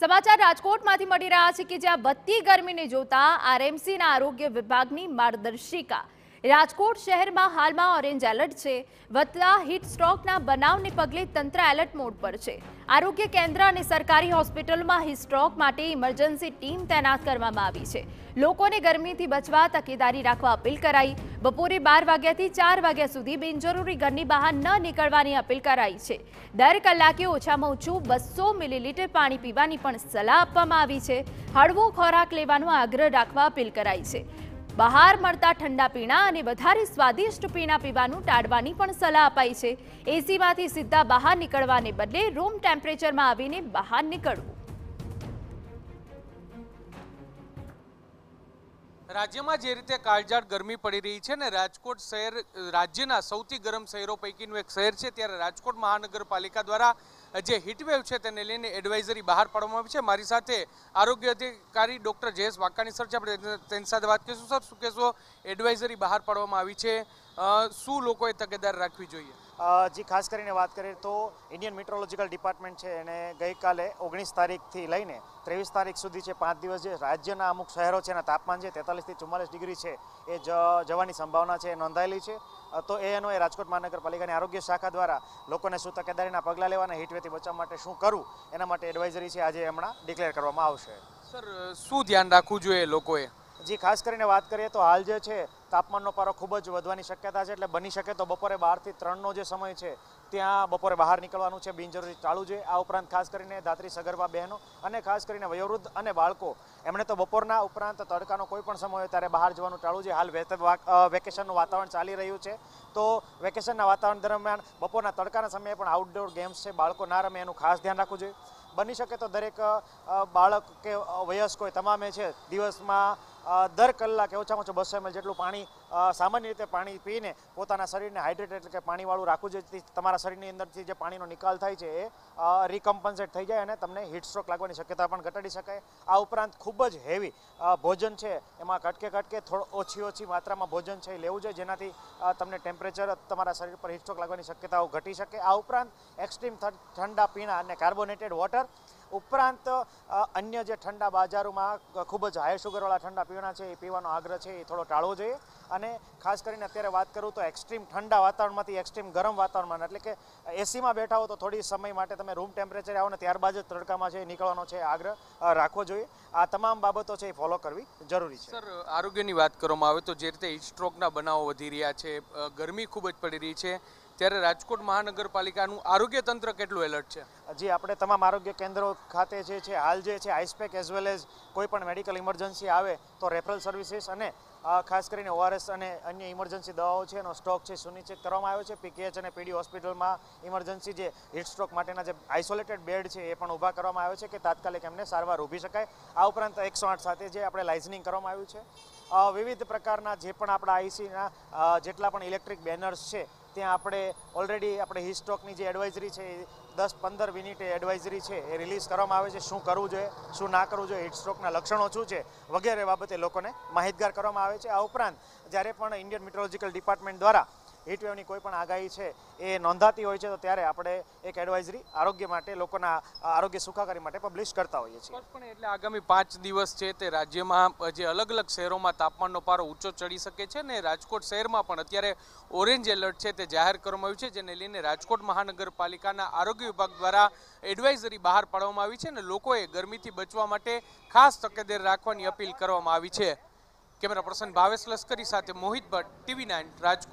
સમાચાર રાજકોટમાંથી મળી રહ્યા છે કે જ્યાં વધતી ગરમીને જોતા આરએમસીના આરોગ્ય વિભાગની માર્ગદર્શિકા રાજકોટ શહેરમાં હાલમાં ઓરેન્જ એલર્ટ છે વધતા હીટ સ્ટ્રોકના બનાવને પગલે તંત્ર એલર્ટ મોડ પર છે આરોગ્ય કેન્દ્ર અને સરકારી હોસ્પિટલોમાં હીટ સ્ટ્રોક માટે ઇમરજન્સી ટીમ તૈનાત કરવામાં આવી છે લોકોને ગરમીથી બચવા તકેદારી રાખવા અપીલ કરાઈ બપોરે બાર વાગ્યાથી ચાર વાગ્યા સુધી બિનજરૂરી ઘરની બહાર ન નીકળવાની અપીલ કરાઈ છે દર કલાકે ઓછામાં ઓછું બસો મિલીલીટર પાણી પીવાની પણ સલાહ આપવામાં આવી છે હળવો ખોરાક લેવાનો આગ્રહ રાખવા અપીલ કરાઈ છે બહાર મળતા ઠંડા પીણા અને વધારે સ્વાદિષ્ટ પીણા પીવાનું ટાળવાની પણ સલાહ અપાઈ છે એસીમાંથી સીધા બહાર નીકળવાને બદલે રૂમ ટેમ્પરેચરમાં આવીને બહાર નીકળવું રાજ્યમાં જે રીતે કાળજાળ ગરમી પડી રહી છે ને રાજકોટ શહેર રાજ્યના સૌથી ગરમ શહેરો પૈકીનું એક શહેર છે ત્યારે રાજકોટ મહાનગરપાલિકા દ્વારા જે હીટવેવ છે તેને લઈને એડવાઇઝરી બહાર પાડવામાં આવી છે મારી સાથે આરોગ્ય અધિકારી ડૉક્ટર જયેશ વાકાણી સર છે આપણે તેની સાથે વાત કરીશું સર શું કહેશો એડવાઇઝરી બહાર પાડવામાં આવી છે શું લોકોએ તકેદારી રાખવી જોઈએ જી ખાસ કરીને વાત કરીએ તો ઇન્ડિયન મેટ્રોલોજીકલ ડિપાર્ટમેન્ટ છે એને ગઈકાલે ઓગણીસ તારીખથી લઈને ત્રેવીસ તારીખ સુધી છે પાંચ દિવસ જે રાજ્યના અમુક શહેરો છે એના તાપમાન છે તેતાલીસથી ચુમ્માલીસ ડિગ્રી છે એ જવાની સંભાવના છે એ નોંધાયેલી છે તો એ અન્વયે રાજકોટ મહાનગરપાલિકાની આરોગ્ય શાખા દ્વારા લોકોને શું તકેદારીના પગલાં લેવાના હીટવેથી બચવા માટે શું કરવું એના માટે એડવાઇઝરી છે આજે હમણાં ડિક્લેર કરવામાં આવશે સર શું ધ્યાન રાખવું જોઈએ લોકોએ જી ખાસ કરીને વાત કરીએ તો હાલ જે છે તાપમાનનો પારો ખૂબ જ વધવાની શક્યતા છે એટલે બની શકે તો બપોરે બારથી ત્રણનો જે સમય છે ત્યાં બપોરે બહાર નીકળવાનું છે બિનજરૂરી ટાળવું જોઈએ આ ઉપરાંત ખાસ કરીને ધાત્રી સગર્ભા બહેનો અને ખાસ કરીને વયોવૃદ્ધ અને બાળકો એમણે તો બપોરના ઉપરાંત તડકાનો કોઈ પણ સમય હોય ત્યારે બહાર જવાનું ટાળવું જોઈએ હાલ વેકેશનનું વાતાવરણ ચાલી રહ્યું છે તો વેકેશનના વાતાવરણ દરમિયાન બપોરના તડકાના સમયે પણ આઉટડોર ગેમ્સ છે બાળકો ના રમે એનું ખાસ ધ્યાન રાખવું જોઈએ બની શકે તો દરેક બાળક કે વયસ્ક હોય તમામે છે દિવસમાં દર કલાકે ઓછામાં ઓછું બસો એમએલ જેટલું પાણી સામાન્ય રીતે પાણી પીને પોતાના શરીરને હાઇડ્રેટ એટલે કે પાણીવાળું રાખવું જેથી તમારા શરીરની અંદરથી જે પાણીનો નિકાલ થાય છે એ રિકમ્પન્સેટ થઈ જાય અને તમને હીટ લાગવાની શક્યતા પણ ઘટાડી શકાય આ ઉપરાંત ખૂબ જ હેવી ભોજન છે એમાં કટકે કટકે થોડો ઓછી ઓછી માત્રામાં ભોજન છે એ લેવું જોઈએ જેનાથી તમને ટેમ્પરેચર તમારા શરીર પર હીટસ્ટ્રોક લાગવાની શક્યતાઓ ઘટી શકે આ ઉપરાંત એક્સ્ટ્રીમ ઠંડા પીણા અને કાર્બોનેટેડ વોટર ઉપરાંત અન્ય જે ઠંડા બાજારોમાં ખૂબ જ હાઈ શુગરવાળા ઠંડા પીવાના છે એ પીવાનો આગ્રહ છે એ થોડો ટાળવો જોઈએ અને ખાસ કરીને અત્યારે વાત કરું તો એક્સ્ટ્રીમ ઠંડા વાતાવરણમાંથી એક્સ્ટ્રીમ ગરમ વાતાવરણમાં એટલે કે એસીમાં બેઠા હો તો થોડી સમય માટે તમે રૂમ ટેમ્પરેચર આવો ને ત્યારબાદ જ તડકામાં છે નીકળવાનો છે આગ્રહ રાખવો જોઈએ આ તમામ બાબતો છે એ ફોલો કરવી જરૂરી છે સર આરોગ્યની વાત કરવામાં આવે તો જે રીતે હિટ સ્ટ્રોકના બનાવો વધી રહ્યા છે ગરમી ખૂબ જ પડી રહી છે ત્યારે રાજકોટ મહાનગરપાલિકાનું આરોગ્ય તંત્ર કેટલું એલર્ટ છે જી આપણે તમામ આરોગ્ય કેન્દ્રો ખાતે જે છે હાલ જે છે આઈસ્પેક એઝ વેલ એઝ કોઈ પણ મેડિકલ ઇમરજન્સી આવે તો રેફરલ સર્વિસીસ અને ખાસ કરીને ઓઆરએસ અને અન્ય ઇમરજન્સી દવાઓ છે એનો સ્ટોક છે સુનિશ્ચિત કરવામાં આવ્યો છે પીકેએચ અને પીડી હોસ્પિટલમાં ઇમરજન્સી જે હિટ માટેના જે આઇસોલેટેડ બેડ છે એ પણ ઊભા કરવામાં આવ્યો છે કે તાત્કાલિક એમને સારવાર ઊભી શકાય આ ઉપરાંત એકસો આઠ સાથે જે આપણે લાઇઝનિંગ કરવામાં આવ્યું છે વિવિધ પ્રકારના જે પણ આપણા આઈસીના જેટલા પણ ઇલેક્ટ્રિક બેનર્સ છે ત્યાં આપણે ઓલરેડી આપણે હિસ્ટોકની જે એડવાઇઝરી છે એ દસ પંદર મિનિટે એડવાઇઝરી છે એ રિલીઝ કરવામાં આવે છે શું કરવું જોઈએ શું ના કરવું જોઈએ હિટસ્ટ્રોકના લક્ષણો શું છે વગેરે બાબતે લોકોને માહિતગાર કરવામાં આવે છે આ ઉપરાંત જ્યારે પણ ઇન્ડિયન મિટ્રોલોજીકલ ડિપાર્ટમેન્ટ દ્વારા હીટવેવની કોઈ પણ આગાહી છે એ નોંધાતી હોય છે તો ત્યારે આપણે એક એડવાઇઝરી આરોગ્ય માટે લોકોના આરોગ્ય સુખાકારી માટે પબ્લિશ કરતા હોઈએ છીએ પણ એટલે આગામી પાંચ દિવસ છે તે રાજ્યમાં જે અલગ અલગ શહેરોમાં તાપમાનનો પારો ઊંચો ચડી શકે છે ને રાજકોટ શહેરમાં પણ અત્યારે ઓરેન્જ એલર્ટ છે તે જાહેર કરવામાં આવ્યું છે જેને લઈને રાજકોટ મહાનગરપાલિકાના આરોગ્ય વિભાગ દ્વારા એડવાઇઝરી બહાર પાડવામાં આવી છે અને લોકોએ ગરમીથી બચવા માટે ખાસ તકેદારી રાખવાની અપીલ કરવામાં આવી છે કેમેરા પર્સન ભાવેશ લશ્કરી સાથે મોહિત ભટ્ટ ટીવી નાઇન રાજકોટ